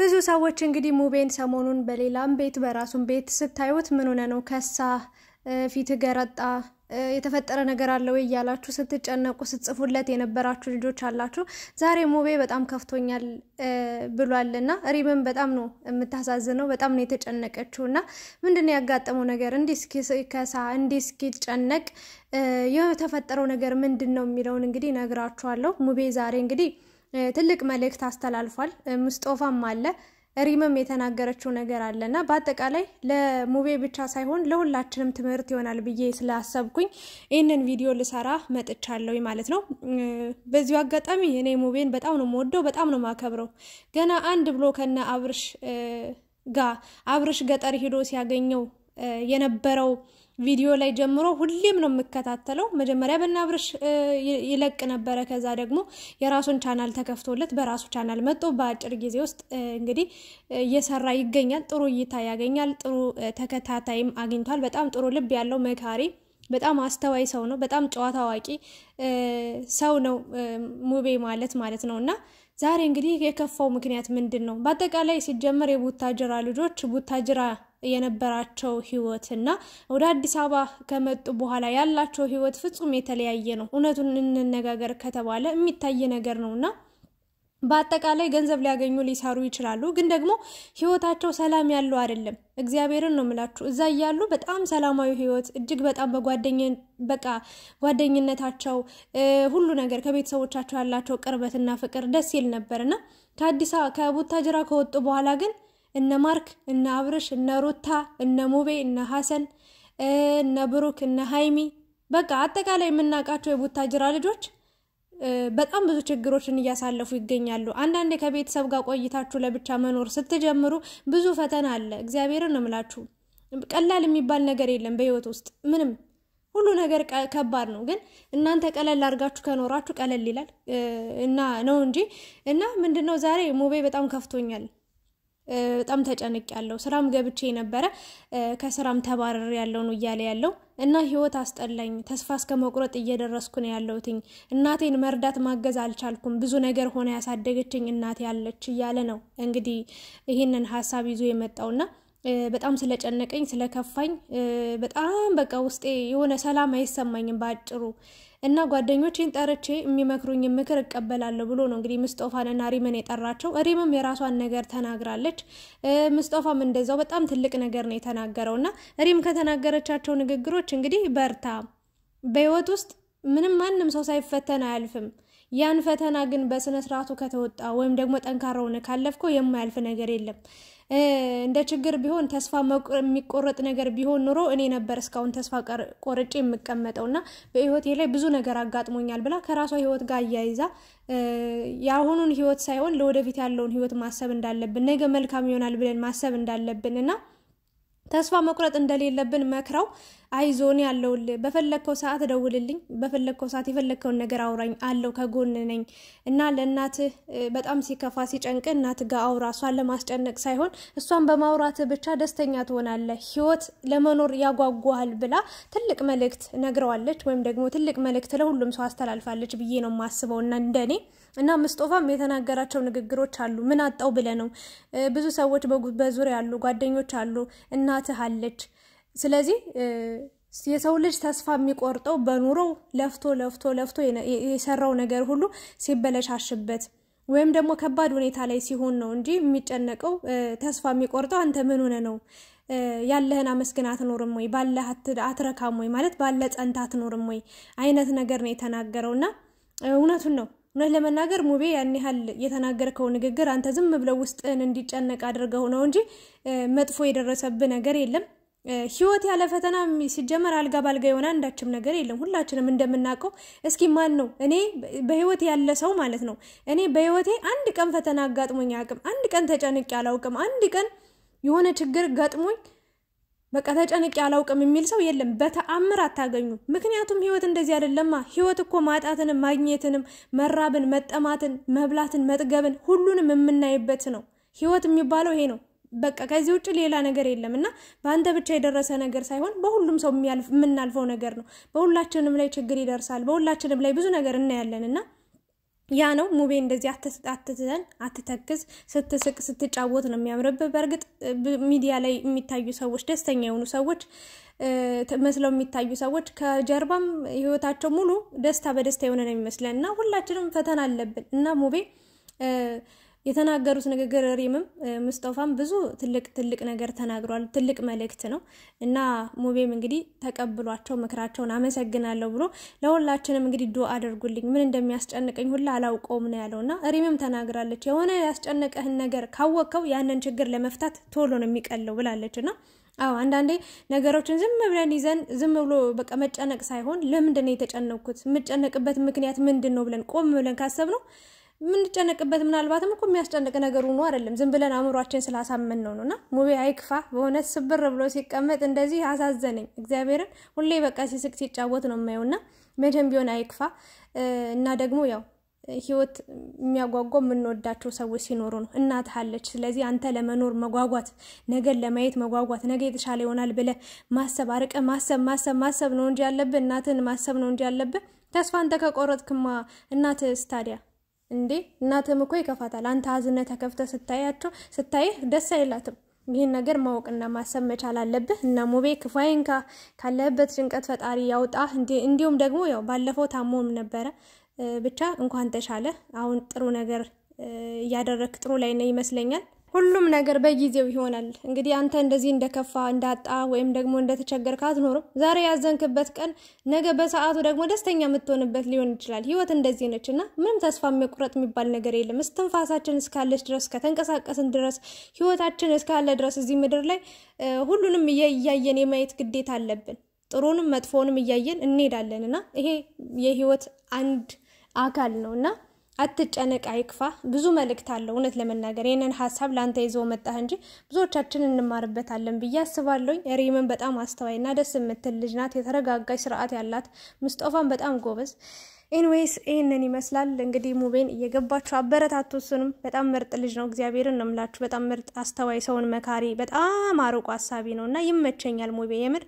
ብዙ ሰዎች እንግዲህ ሙቤን ሰሞኑን በሌላም ቤት በራሱን ቤት ስታዩት ምን ሆነ ነው ከሳ ፊት ገረጣ የተፈጠረ ነገር አለ ወይ እያላችሁ ስትጨነቁ ስትጽፉለት የነበራችሁ ልጆች አላችሁ። ዛሬ ሙቤ በጣም ከፍቶኛል ብሏል እና ሪምን በጣም ነው የምታሳዝነው፣ በጣም ነው የተጨነቀችው እና ምንድን ነው ያጋጠመው ነገር እንዲህ ከሳ እንዲህ ጨነቅ የተፈጠረው ነገር ምንድን ነው የሚለውን እንግዲህ ነግራችኋለሁ። ሙቤ ዛሬ እንግዲህ ትልቅ መልእክት አስተላልፏል። ምስጦፋም አለ ሪምም የተናገረችው ነገር አለ እና በአጠቃላይ ለሙቤ ብቻ ሳይሆን ለሁላችንም ትምህርት ይሆናል ብዬ ስላሰብኩኝ ይህንን ቪዲዮ ልሰራ መጥቻለሁ ማለት ነው። በዚሁ አጋጣሚ እኔ ሙቤን በጣም ነው የምወደው፣ በጣም ነው የማከብረው። ገና አንድ ብሎ ከነ አብርሽ ጋ አብርሽ ገጠር ሂዶ ሲያገኘው የነበረው ቪዲዮ ላይ ጀምሮ ሁሌም ነው የምከታተለው። መጀመሪያ በናብርሽ ይለቅ ነበረ። ከዛ ደግሞ የራሱን ቻናል ተከፍቶለት በራሱ ቻናል መጥቶ በአጭር ጊዜ ውስጥ እንግዲህ እየሰራ ይገኛል። ጥሩ እይታ ያገኛል። ጥሩ ተከታታይም አግኝቷል። በጣም ጥሩ ልብ ያለው መካሪ በጣም አስተዋይ ሰው ነው። በጣም ጨዋታ አዋቂ ሰው ነው ሙቤ ማለት ማለት ነው። እና ዛሬ እንግዲህ የከፋው ምክንያት ምንድን ነው? በአጠቃላይ ሲጀመር የቡታጅራ ልጆች ቡታጅራ የነበራቸው ህይወት እና ወደ አዲስ አበባ ከመጡ በኋላ ያላቸው ህይወት ፍጹም የተለያየ ነው። እውነቱን እንነጋገር ከተባለ የሚታይ ነገር እና በአጠቃላይ ገንዘብ ሊያገኙ ሊሰሩ ይችላሉ፣ ግን ደግሞ ህይወታቸው ሰላም ያለው አይደለም። እግዚአብሔርን ነው የምላችሁ። እዛ እያሉ በጣም ሰላማዊ ህይወት እጅግ በጣም በቃ ጓደኝነታቸው ሁሉ ነገር ከቤተሰቦቻቸው ያላቸው ቅርበትና ፍቅር ደስ ይል ነበርና ከአዲስ ከቡታጅራ ከወጡ በኋላ ግን እነ ማርክ እነ አብርሽ እነ ሩታ እነ ሙቤ እነ ሀሰን እነ ብሩክ እነ ሀይሚ በቃ አጠቃላይ የምናውቃቸው የቡታጅራ ልጆች በጣም ብዙ ችግሮችን እያሳለፉ ይገኛሉ። አንዳንዴ ከቤተሰብ ጋር ቆይታችሁ ለብቻ መኖር ስትጀምሩ ብዙ ፈተና አለ። እግዚአብሔርን እምላችሁ ቀላል የሚባል ነገር የለም በህይወት ውስጥ ምንም ሁሉ ነገር ከባድ ነው። ግን እናንተ ቀለል አድርጋችሁ ከኖራችሁ ቀለል ይላል እና ነው እንጂ እና ምንድነው ዛሬ ሙቤ በጣም ከፍቶኛል። በጣም ተጨንቅ ያለው ስራም ገብቼ ነበረ ከስራም ተባረር ያለው ነው እያለ ያለው እና ህይወት አስጠላኝ። ተስፋ እስከ መቁረጥ እየደረስኩ ነው እናቴን መርዳት ማገዝ አልቻልኩም። ብዙ ነገር ሆነ ያሳደገችኝ እናቴ ያለች እያለ ነው እንግዲህ ይህንን ሀሳብ ይዞ የመጣውና በጣም ስለጨነቀኝ ስለከፋኝ በጣም በቃ ውስጤ የሆነ ሰላም አይሰማኝም በአጭሩ እና ጓደኞቼን ጠርቼ የሚመክሩኝ ምክር እቀበላለሁ ብሎ ነው እንግዲህ ምስጦፋን እና ሪምን የጠራቸው። ሪምም የራሷን ነገር ተናግራለች። ምስጦፋም እንደዛው በጣም ትልቅ ነገር ነው የተናገረው እና ሪም ከተናገረቻቸው ንግግሮች እንግዲህ በርታ፣ በህይወት ውስጥ ምንም ማንም ሰው ሳይፈተን አያልፍም ያን ፈተና ግን በስነ ስርዓቱ ከተወጣ ወይም ደግሞ ጠንካራ ሆነ ካለፍከው የማያልፍ ነገር የለም። እንደ ችግር ቢሆን ተስፋ የሚቆረጥ ነገር ቢሆን ኑሮ እኔ ነበር እስካሁን ተስፋ ቆርጬ የምቀመጠው እና በህይወቴ ላይ ብዙ ነገር አጋጥሞኛል ብላ ከራሷ ህይወት ጋር አያይዛ የአሁኑን ህይወት ሳይሆን ለወደፊት ያለውን ህይወት ማሰብ እንዳለብን፣ ነገ መልካም ይሆናል ብለን ማሰብ እንዳለብን እና ተስፋ መቁረጥ እንደሌለብን መክረው አይዞን ያለውል በፈለግከው ሰዓት ደውልልኝ፣ በፈለግከው ሰዓት የፈለግከውን ነገር አውራኝ አለው ከጎን ነኝ እና ለእናትህ በጣም ሲከፋ ሲጨንቅ እናት ጋር አውራ። እሷን ለማስጨነቅ ሳይሆን እሷን በማውራት ብቻ ደስተኛ ትሆናለህ፣ ህይወት ለመኖር ያጓጓሃል ብላ ትልቅ መልእክት ነግረዋለች፣ ወይም ደግሞ ትልቅ መልእክት ለሁሉም ሰው አስተላልፋለች ብዬ ነው የማስበው እና እንደኔ እና ምስጦፋም የተናገራቸው ንግግሮች አሉ። ምን አጣው ብለ ነው ብዙ ሰዎች በዙሪያ ያሉ ጓደኞች አሉ፣ እናትህ አለች ስለዚህ የሰው ልጅ ተስፋ የሚቆርጠው በኑሮው ለፍቶ ለፍቶ ለፍቶ የሰራው ነገር ሁሉ ሲበለሻሽበት ወይም ደግሞ ከባድ ሁኔታ ላይ ሲሆን ነው እንጂ የሚጨነቀው ተስፋ የሚቆርጠው አንተ ምን ሆነ ነው ያለህን አመስግን አትኖርም ወይ ባለ አትረካም ወይ ማለት ባለ ጸንታ አትኖርም ወይ አይነት ነገር ነው የተናገረው እና እውነቱን ነው እውነት ለመናገር ሙቤ ያን ያህል የተናገርከው ንግግር አንተ ዝም ብለው ውስጥን እንዲጨነቅ አድርገው ነው እንጂ መጥፎ የደረሰብህ ነገር የለም ህይወት ያለ ፈተና ሲጀመር አልጋ ባልጋ የሆነ አንዳችም ነገር የለም። ሁላችንም እንደምናውቀው እስኪ ማን ነው እኔ በህይወት ያለ ሰው ማለት ነው። እኔ በህይወቴ አንድ ቀን ፈተና አጋጥሞኝ አያውቅም። አንድ ቀን ተጨንቄ አላውቅም። አንድ ቀን የሆነ ችግር ገጥሞኝ በቃ ተጨንቄ አላውቅም የሚል ሰው የለም። በተአምር አታገኙ ምክንያቱም ህይወት እንደዚህ አይደለማ። ህይወት እኮ ማጣትንም ማግኘትንም፣ መራብን፣ መጠማትን፣ መብላትን፣ መጥገብን ሁሉንም የምናይበት ነው። ህይወት የሚባለው ይሄ ነው። በቃ ከዚህ ውጭ ሌላ ነገር የለም እና በአንተ ብቻ የደረሰ ነገር ሳይሆን በሁሉም ሰው የምናልፈው ነገር ነው። በሁላችንም ላይ ችግር ይደርሳል። በሁላችንም ላይ ብዙ ነገር እናያለን እና ያ ነው ሙቤ እንደዚህ አትትተን አትተክዝ። ስትስቅ ስትጫወት ነው የሚያምርብህ። በእርግጥ ሚዲያ ላይ የሚታዩ ሰዎች ደስተኛ የሆኑ ሰዎች መስለው የሚታዩ ሰዎች ከጀርባም ህይወታቸው ሙሉ ደስታ በደስታ የሆነ ነው የሚመስለን እና ሁላችንም ፈተና አለብን እና ሙቤ የተናገሩት ንግግር ሪምም ሙስጠፋም ብዙ ትልቅ ትልቅ ነገር ተናግሯል። ትልቅ መልእክት ነው እና ሙቤም እንግዲህ ተቀብሏቸው ምክራቸውን አመሰግናለሁ ብሎ ለሁላችንም እንግዲህ ዱ አድርጉልኝ፣ ምን እንደሚያስጨንቀኝ ሁላ አላውቀውም ነው ያለው እና ሪምም ተናግራለች። የሆነ ያስጨነቀህን ነገር ካወቅከው ያንን ችግር ለመፍታት ቶሎ ነው የሚቀለው ብላለች እና አዎ አንዳንዴ ነገሮችን ዝም ብለን ይዘን ዝም ብሎ በቃ መጨነቅ ሳይሆን ለምንድን ነው የተጨነቅኩት፣ የምጨነቅበት ምክንያት ምንድን ነው ብለን ቆም ብለን ካሰብ ነው የምንጨነቅበት ምናልባትም እኮ የሚያስጨንቅ ነገር ሆኖ አይደለም፣ ዝም ብለን አእምሯችን ስላሳመን ነው ነውና ሙቤ አይክፋ። በእውነት ስብር ብሎ ሲቀመጥ እንደዚህ አሳዘነኝ። እግዚአብሔርን ሁሌ በቃ ሲስቅ ሲጫወት ነው የማየውና መቼም ቢሆን አይክፋ እና ደግሞ ያው ህይወት የሚያጓጓው የምንወዳቸው ሰዎች ሲኖሩ ነው። እናት አለች። ስለዚህ አንተ ለመኖር መጓጓት፣ ነገን ለማየት መጓጓት፣ ነገ የተሻለ ይሆናል ብለህ ማሰብ፣ አርቀ ማሰብ ማሰብ ማሰብ ነው እንጂ ያለብህ እናትህን ማሰብ ነው እንጂ ያለብህ ተስፋ አንተ ከቆረጥክማ ስታዲያ እንዴ እናትም እኮ ይከፋታል። አንተ አዝነህ ተከፍተህ ስታያቸው ስታይህ ደስ አይላትም። ይህን ነገር ማወቅና ማሰብ መቻል አለብህ። እና ሙቤ ክፉ አይንካ፣ ካለህበት ጭንቀት ፈጣሪ ያውጣ። እንዲሁም ደግሞ ያው ባለፈው ታሞም ነበረ። ብቻ እንኳን ተሻለ። አሁን ጥሩ ነገር እያደረግህ ጥሩ ላይ ነው ይመስለኛል። ሁሉም ነገር በጊዜው ይሆናል። እንግዲህ አንተ እንደዚህ እንደከፋ እንዳጣ ወይም ደግሞ እንደተቸገርክ አትኖርም። ዛሬ ያዘንክበት ቀን ነገ በሰዓቱ ደግሞ ደስተኛ የምትሆንበት ሊሆን ይችላል። ህይወት እንደዚህ ነች እና ምንም ተስፋ መቁረጥ የሚባል ነገር የለም። እስትንፋሳችን እስካለች ድረስ ከተንቀሳቀስን ድረስ ህይወታችን እስካለ ድረስ እዚህ ምድር ላይ ሁሉንም እያየን የማየት ግዴታ አለብን። ጥሩንም መጥፎንም እያየን እንሄዳለን እና ይሄ የህይወት አንድ አካል ነው እና አትጨነቅ፣ አይክፋ። ብዙ መልእክት አለው። እውነት ለመናገር ይህንን ሀሳብ ለአንተ ይዘው መጣህ እንጂ ብዙዎቻችን እንማርበታለን ብዬ አስባለሁ። ሪምን በጣም አስተዋይና ደስ የምትል ልጅ ናት። የተረጋጋች ስርዓት ያላት ምስጦፋን በጣም ጎበዝ። ኤንዌይስ ይህንን ይመስላል እንግዲህ ሙቤን እየገባችሁ አበረታቱ። እሱንም በጣም ምርጥ ልጅ ነው። እግዚአብሔርን ነው የምላችሁ። በጣም ምርጥ አስተዋይ፣ ሰውን መካሪ፣ በጣም አርቆ አሳቢ ነው እና ይመቸኛል ሙቤ የምር